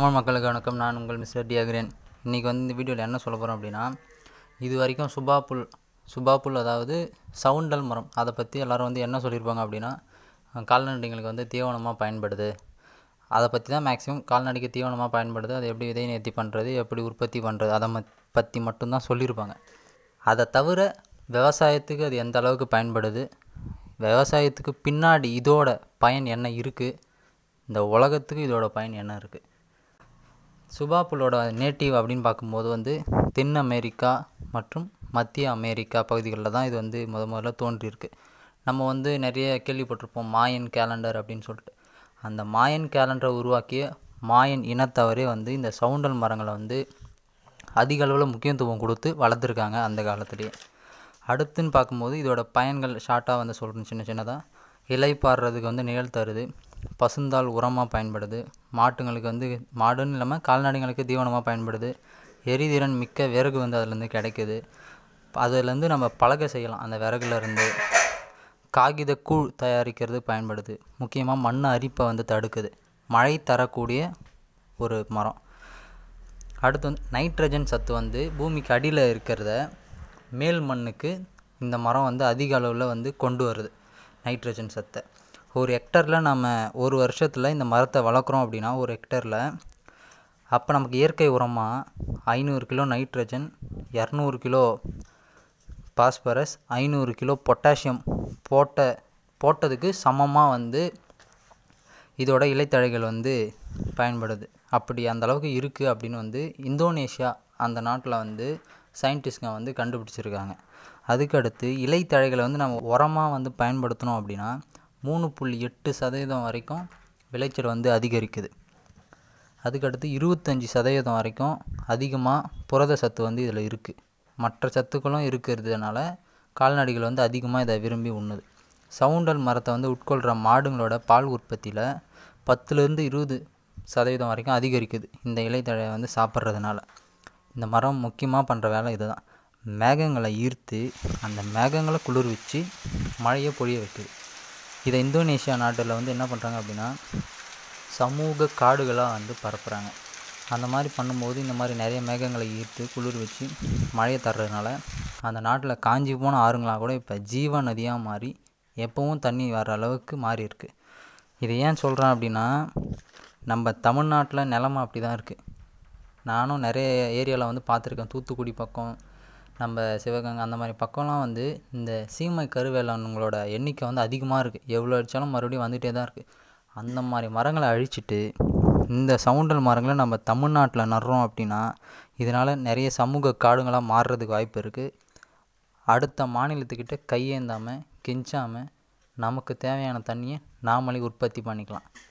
தமிழ் மக்களுக்கு வணக்கம் நான் உங்கள் மிஸ்டர் டியாகிரேன் இன்றைக்கி வந்து இந்த வீடியோவில் என்ன சொல்ல போகிறோம் அப்படின்னா இது வரைக்கும் சுபா புல் சுபா புல் அதாவது சவுண்டல் மரம் அதை பற்றி எல்லோரும் வந்து என்ன சொல்லியிருப்பாங்க அப்படின்னா கால்நடைங்களுக்கு வந்து தீவனமாக பயன்படுது அதை பற்றி தான் மேக்ஸிமம் கால்நடைக்கு தீவனமாக பயன்படுது அதை எப்படி விதை நேர்த்தி பண்ணுறது எப்படி உற்பத்தி பண்ணுறது அதை பற்றி மட்டும்தான் சொல்லியிருப்பாங்க அதை தவிர விவசாயத்துக்கு அது எந்த அளவுக்கு பயன்படுது விவசாயத்துக்கு பின்னாடி இதோட பயன் என்ன இருக்குது இந்த உலகத்துக்கு இதோட பயன் என்ன இருக்குது சுபாபுலோட நேட்டிவ் அப்படின்னு பார்க்கும்போது வந்து தென் அமெரிக்கா மற்றும் மத்திய அமெரிக்கா பகுதிகளில் தான் இது வந்து முத முதல்ல தோன்றியிருக்கு நம்ம வந்து நிறைய கேள்விப்பட்டிருப்போம் மாயன் கேலண்டர் அப்படின்னு சொல்லிட்டு அந்த மாயன் கேலண்டரை உருவாக்கிய மாயன் இனத்தவரே வந்து இந்த சவுண்டல் மரங்களை வந்து அதிக அளவில் முக்கியத்துவம் கொடுத்து வளர்த்துருக்காங்க அந்த காலத்துலேயே அடுத்துன்னு பார்க்கும்போது இதோட பயன்கள் ஷார்ட்டாக வந்து சொல்கிறேன் சின்ன சின்னதாக இலை பாடுறதுக்கு வந்து நிழல் தருது பசுந்தால் உரமாக பயன்படுது மாட்டுங்களுக்கு வந்து மாடுன்னு இல்லாமல் கால்நடைங்களுக்கு தீவனமாக பயன்படுது எரிதிறன் மிக்க விறகு வந்து அதுலேருந்து கிடைக்குது அதுலேருந்து நம்ம பழக செய்யலாம் அந்த விறகுலேருந்து காகித கூழ் தயாரிக்கிறது பயன்படுது முக்கியமாக மண் அரிப்பை வந்து தடுக்குது மழை தரக்கூடிய ஒரு மரம் அடுத்து வந்து நைட்ரஜன் சத்து வந்து பூமிக்கு அடியில் இருக்கிறத மேல் மண்ணுக்கு இந்த மரம் வந்து அதிக அளவில் வந்து கொண்டு வருது நைட்ரஜன் சத்தை ஒரு ஹெக்டரில் நம்ம ஒரு வருஷத்தில் இந்த மரத்தை வளர்க்குறோம் அப்படின்னா ஒரு ஹெக்டரில் அப்போ நமக்கு இயற்கை உரமாக ஐநூறு கிலோ நைட்ரஜன் இரநூறு கிலோ பாஸ்பரஸ் ஐநூறு கிலோ பொட்டாசியம் போட்ட போட்டதுக்கு சமமாக வந்து இதோட இலைத்தழைகள் வந்து பயன்படுது அப்படி அந்த அளவுக்கு இருக்குது அப்படின்னு வந்து இந்தோனேஷியா அந்த நாட்டில் வந்து சயின்டிஸ்ட்க வந்து கண்டுபிடிச்சிருக்காங்க அதுக்கடுத்து இலைத்தழைகளை வந்து நம்ம உரமாக வந்து பயன்படுத்தணும் அப்படின்னா மூணு புள்ளி எட்டு சதவீதம் வரைக்கும் விளைச்சல் வந்து அதிகரிக்குது அதுக்கடுத்து இருபத்தஞ்சி சதவீதம் வரைக்கும் அதிகமாக புரத சத்து வந்து இதில் இருக்குது மற்ற சத்துக்களும் இருக்கிறதுனால கால்நடைகள் வந்து அதிகமாக இதை விரும்பி உண்ணுது சவுண்டல் மரத்தை வந்து உட்கொள்கிற மாடுங்களோட பால் உற்பத்தியில் பத்துலேருந்து இருபது சதவீதம் வரைக்கும் அதிகரிக்குது இந்த இலைத்தழையை வந்து சாப்பிட்றதுனால இந்த மரம் முக்கியமாக பண்ணுற வேலை இதுதான் மேகங்களை ஈர்த்து அந்த மேகங்களை குளிர்விச்சு மழையை பொழிய வைக்குது இதை இந்தோனேஷியா நாட்டில் வந்து என்ன பண்ணுறாங்க அப்படின்னா சமூக காடுகளாக வந்து பரப்புகிறாங்க அந்த மாதிரி பண்ணும்போது இந்த மாதிரி நிறைய மேகங்களை ஈர்த்து குளிர் வச்சு மழையை தர்றதுனால அந்த நாட்டில் காஞ்சி போன ஆறுங்களாக கூட இப்போ ஜீவ நதியாக மாறி எப்போவும் தண்ணி வர அளவுக்கு மாறி இருக்குது ஏன் சொல்கிறேன் அப்படின்னா நம்ம தமிழ்நாட்டில் நிலமை அப்படி தான் இருக்குது நானும் நிறைய ஏரியாவில் வந்து பார்த்துருக்கேன் தூத்துக்குடி பக்கம் நம்ம சிவகங்கை அந்த மாதிரி பக்கம்லாம் வந்து இந்த சீமை கருவேலங்களோட எண்ணிக்கை வந்து அதிகமாக இருக்குது எவ்வளோ அடித்தாலும் மறுபடியும் வந்துகிட்டே தான் இருக்குது அந்த மாதிரி மரங்களை அழிச்சிட்டு இந்த சவுண்டல் மரங்களை நம்ம தமிழ்நாட்டில் நடுறோம் அப்படின்னா இதனால் நிறைய சமூக காடுங்களாக மாறுறதுக்கு வாய்ப்பு இருக்குது அடுத்த மாநிலத்துக்கிட்ட கையேந்தாமல் கெஞ்சாமல் நமக்கு தேவையான தண்ணியை நாமளே உற்பத்தி பண்ணிக்கலாம்